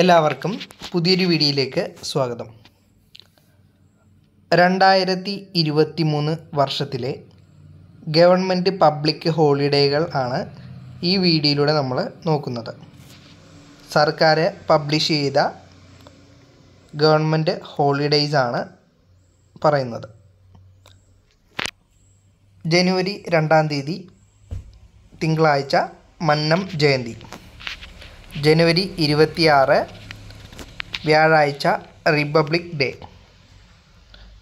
എല്ലാവർക്കും പുതിയൊരു വീഡിയോയിലേക്ക് സ്വാഗതം രണ്ടായിരത്തി ഇരുപത്തി മൂന്ന് വർഷത്തിലെ ഗവൺമെൻറ് പബ്ലിക് ഹോളിഡേകൾ ആണ് ഈ വീഡിയോയിലൂടെ നമ്മൾ നോക്കുന്നത് സർക്കാർ പബ്ലിഷ് ചെയ്ത ഗവൺമെൻറ് ഹോളിഡേയ്സ് ആണ് പറയുന്നത് ജനുവരി രണ്ടാം തീയതി തിങ്കളാഴ്ച മന്നം ജയന്തി ജനുവരി ഇരുപത്തിയാറ് വ്യാഴാഴ്ച റിപ്പബ്ലിക് ഡേ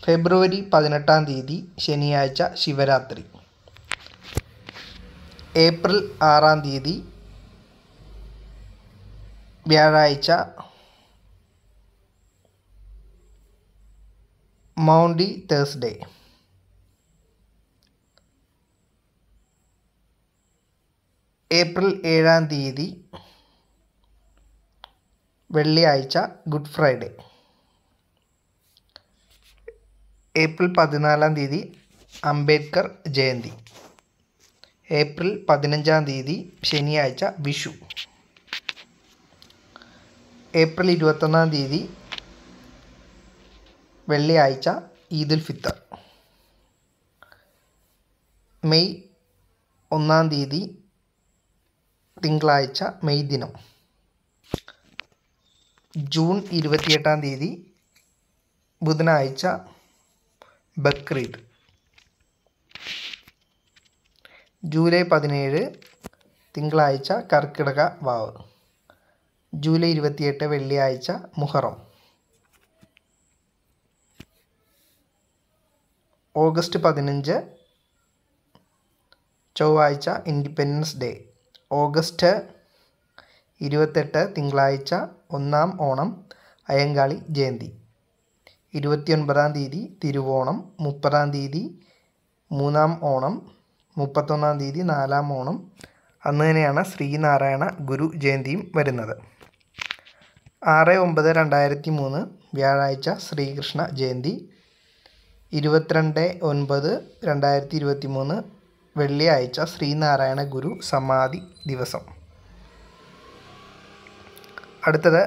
ഫെബ്രുവരി പതിനെട്ടാം തീയതി ശനിയാഴ്ച ശിവരാത്രി ഏപ്രിൽ ആറാം തീയതി വ്യാഴാഴ്ച മൗണ്ടി തേഴ്സ്ഡേ ഏപ്രിൽ ഏഴാം തീയതി വെള്ളിയാഴ്ച ഗുഡ് ഫ്രൈഡേ ഏപ്രിൽ പതിനാലാം തീയതി അംബേദ്കർ ജയന്തി ഏപ്രിൽ പതിനഞ്ചാം തീയതി ശനിയാഴ്ച വിഷു ഏപ്രിൽ ഇരുപത്തൊന്നാം തീയതി വെള്ളിയാഴ്ച ഈദുൽ ഫിത്തർ മെയ് ഒന്നാം തീയതി തിങ്കളാഴ്ച മെയ് ദിനം ജൂൺ ഇരുപത്തിയെട്ടാം തീയതി ബുധനാഴ്ച ബക്രീദ് ജൂലൈ പതിനേഴ് തിങ്കളാഴ്ച കർക്കിടക വാവ് ജൂലൈ ഇരുപത്തിയെട്ട് വെള്ളിയാഴ്ച മുഹറം ഓഗസ്റ്റ് പതിനഞ്ച് ചൊവ്വാഴ്ച ഇൻഡിപെൻഡൻസ് ഡേ ഓഗസ്റ്റ് ഇരുപത്തെട്ട് തിങ്കളാഴ്ച ഒന്നാം ഓണം അയ്യങ്കാളി ജയന്തി ഇരുപത്തിയൊൻപതാം തീയതി തിരുവോണം മുപ്പതാം തീയതി മൂന്നാം ഓണം മുപ്പത്തൊന്നാം തീയതി നാലാം ഓണം അന്ന് തന്നെയാണ് ശ്രീനാരായണ ഗുരു ജയന്തിയും വരുന്നത് ആറ് ഒമ്പത് രണ്ടായിരത്തി മൂന്ന് വ്യാഴാഴ്ച ശ്രീകൃഷ്ണ ജയന്തി ഇരുപത്തിരണ്ട് ഒൻപത് രണ്ടായിരത്തി ഇരുപത്തി മൂന്ന് വെള്ളിയാഴ്ച ശ്രീനാരായണ ഗുരു സമാധി ദിവസം അടുത്തത്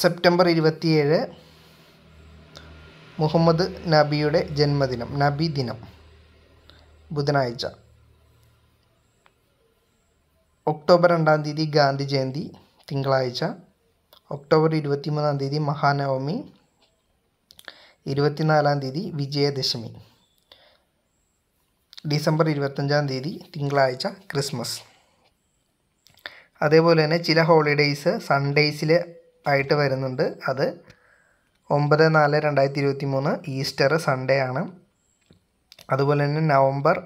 സെപ്റ്റംബർ ഇരുപത്തിയേഴ് മുഹമ്മദ് നബിയുടെ ജന്മദിനം നബി ദിനം ബുധനാഴ്ച ഒക്ടോബർ രണ്ടാം തീയതി ഗാന്ധി ജയന്തി തിങ്കളാഴ്ച ഒക്ടോബർ ഇരുപത്തിമൂന്നാം തീയതി മഹാനവമി ഇരുപത്തിനാലാം തീയതി വിജയദശമി ഡിസംബർ ഇരുപത്തഞ്ചാം തീയതി തിങ്കളാഴ്ച ക്രിസ്മസ് അതേപോലെ തന്നെ ചില ഹോളിഡേയ്സ് സൺഡേയ്സിൽ ആയിട്ട് വരുന്നുണ്ട് അത് ഒമ്പത് നാല് രണ്ടായിരത്തി ഇരുപത്തി മൂന്ന് ഈസ്റ്റർ സൺഡേ ആണ് അതുപോലെ തന്നെ നവംബർ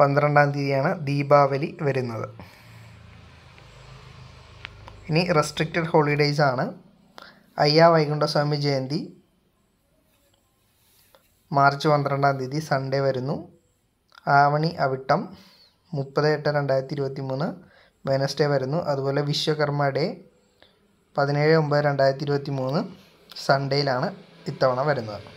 പന്ത്രണ്ടാം തീയതിയാണ് ദീപാവലി വരുന്നത് ഇനി റെസ്ട്രിക്റ്റഡ് ഹോളിഡേയ്സ് ആണ് അയ്യ വൈകുണ്ഠസ്വാമി ജയന്തി മാർച്ച് പന്ത്രണ്ടാം തീയതി സൺഡേ വരുന്നു ആവണി അവിട്ടം മുപ്പത് എട്ട് രണ്ടായിരത്തി ഇരുപത്തി മൂന്ന് വെനസ്ഡേ വരുന്നു അതുപോലെ വിശ്വകർമ്മ ഡേ പതിനേഴ് ഒമ്പത് രണ്ടായിരത്തി ഇരുപത്തി മൂന്ന് സൺഡേയിലാണ് ഇത്തവണ വരുന്നത്